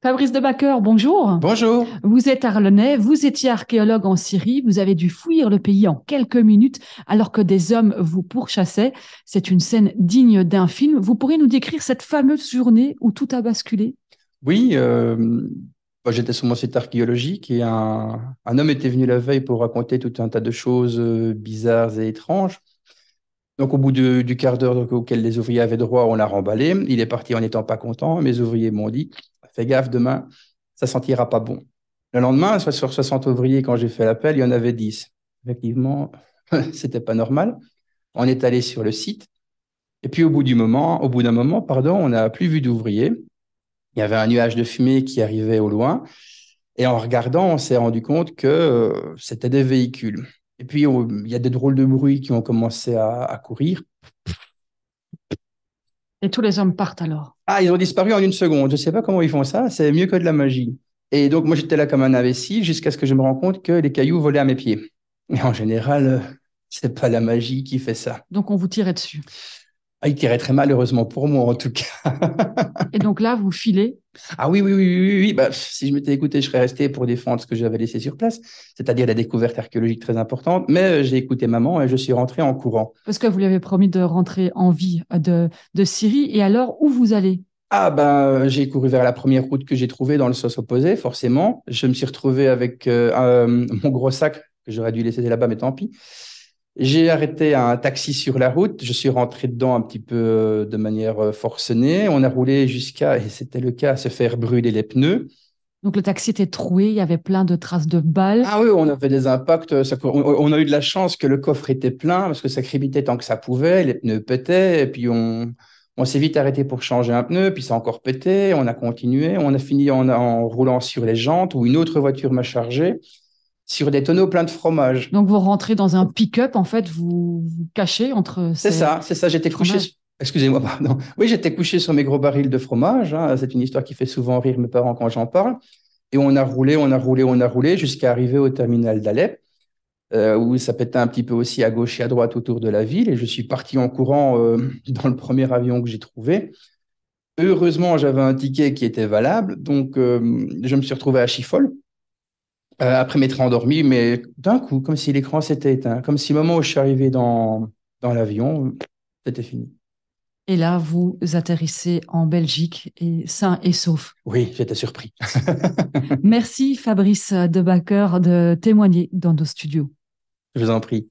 Fabrice de Debacker, bonjour. Bonjour. Vous êtes Arlonnais, vous étiez archéologue en Syrie, vous avez dû fuir le pays en quelques minutes alors que des hommes vous pourchassaient. C'est une scène digne d'un film. Vous pourriez nous décrire cette fameuse journée où tout a basculé Oui, euh, bah, j'étais sur mon site archéologique et un, homme était venu la veille pour raconter tout un tas de choses euh, bizarres et étranges. Donc, au bout du quart d'heure auquel les ouvriers avaient droit, on l'a remballé. Il est parti en n'étant pas content. Mes ouvriers m'ont dit fais gaffe, demain, ça sentira pas bon. Le lendemain, sur 60 ouvriers, quand j'ai fait l'appel, il y en avait 10. Effectivement, c'était pas normal. On est allé sur le site. Et puis, au bout d'un moment, pardon, on n'a plus vu d'ouvriers. Il y avait un nuage de fumée qui arrivait au loin. Et en regardant, on s'est rendu compte que euh, c'était des véhicules. Et puis, il y a des drôles de bruits qui ont commencé à, à courir. Et tous les hommes partent alors. Ah, ils ont disparu en une seconde. Je ne sais pas comment ils font ça. C'est mieux que de la magie. Et donc, moi, j'étais là comme un imbécile jusqu'à ce que je me rends compte que les cailloux volaient à mes pieds. Mais en général, euh, c'est pas la magie qui fait ça. Donc, on vous tirait dessus. Ah, il tirait très malheureusement pour moi, en tout cas. et donc là, vous filez Ah oui, oui, oui, oui. oui. Bah, si je m'étais écouté, je serais resté pour défendre ce que j'avais laissé sur place, c'est-à-dire la découverte archéologique très importante. Mais euh, j'ai écouté maman et je suis rentré en courant. Parce que vous lui avez promis de rentrer en vie euh, de, Syrie. Et alors, où vous allez ah ben, euh, j'ai couru vers la première route que j'ai trouvée dans le sens opposé, forcément. Je me suis retrouvé avec mon gros sac que j'aurais dû laisser là-bas, mais tant pis. J'ai arrêté un taxi sur la route. Je suis rentré dedans un petit peu euh, de manière euh, forcenée. On a roulé jusqu'à, et c'était le cas, se faire brûler les pneus. Donc le taxi était troué, il y avait plein de traces de balles. Ah oui, on avait des impacts. Euh, on, a eu de la chance que le coffre était plein parce que ça crépitait tant que ça pouvait, les pneus pétaient, et puis on, s'est vite arrêté pour changer un pneu, puis ça a encore pété, on a continué, on a fini en, en roulant sur les jantes où une autre voiture m'a chargé sur des tonneaux pleins de fromage. Donc vous rentrez dans un pick-up, en fait, vous vous cachez entre. C'est ça, c'est ça. J'étais couché. Excusez-moi, pardon. Oui, j'étais couché sur mes gros barils de fromage. Hein. C'est une histoire qui fait souvent rire mes parents quand j'en parle. Et on a roulé, on a roulé, on a roulé jusqu'à arriver au terminal d'Alep, euh, où ça pétait un petit peu aussi à gauche et à droite autour de la ville. Et je suis parti en courant euh, dans le premier avion que j'ai trouvé. Heureusement, j'avais un ticket qui était valable, donc euh, je me suis retrouvé à Chifol. Euh, après m'être endormi, mais d'un coup, comme si l'écran s'était éteint, comme si maman moment où je suis arrivé dans, dans l'avion, c'était fini. Et là, vous atterrissez en Belgique et sain et sauf. Oui, j'étais surpris. Merci Fabrice Debacker de témoigner dans nos studios. Je vous en prie.